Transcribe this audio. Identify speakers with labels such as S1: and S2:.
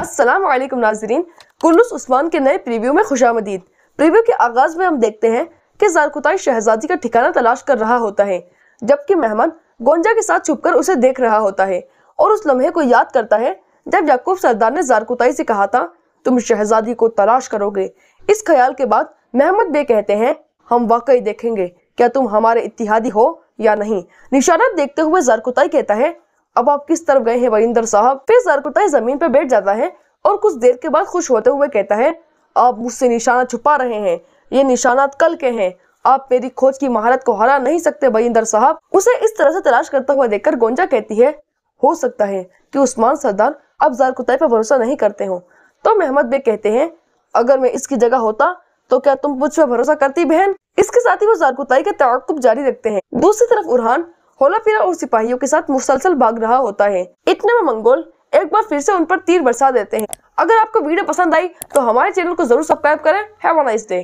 S1: असलम नाजरीन कुल्लुस उस्मान के नए प्रीव्यू में खुशा मदीद प्रीव्यू के आगाज़ में हम देखते हैं कि जारकुताई शहजादी का ठिकाना तलाश कर रहा होता है जबकि मेहमान गोंजा के साथ छुपकर उसे देख रहा होता है और उस लम्हे को याद करता है जब याकूब सरदार ने जारकुताई से कहा था तुम शहजादी को तलाश करोगे इस ख्याल के बाद मेहमद बे कहते हैं हम वाकई देखेंगे क्या तुम हमारे इतिहादी हो या नहीं निशाना देखते हुए जारकुताई कहता है अब आप किस तरफ गए हैं वरिंदर साहब फिर सरकुता जमीन पर बैठ जाता है और कुछ देर के बाद खुश होते हुए कहता है आप मुझसे निशाना छुपा रहे हैं ये निशाना कल के हैं आप मेरी खोज की महारत को हरा नहीं सकते बरिंदर साहब उसे इस तरह से तलाश करता हुआ देखकर गोंजा कहती है हो सकता है कि उस्मान सरदार अब जारकुताई पर भरोसा नहीं करते हो तो मेहमद बेग कहते हैं अगर मैं इसकी जगह होता तो क्या तुम मुझ पर भरोसा करती बहन इसके साथ ही वो जारकुताई के तवक्कुब जारी रखते हैं दूसरी तरफ उरहान होलापीरा और सिपाहियों के साथ मुसलसल भाग रहा होता है इतने में मंगोल एक बार फिर से उन पर तीर बरसा देते हैं अगर आपको वीडियो पसंद आई तो हमारे चैनल को जरूर सब्सक्राइब करें हैव अ नाइस डे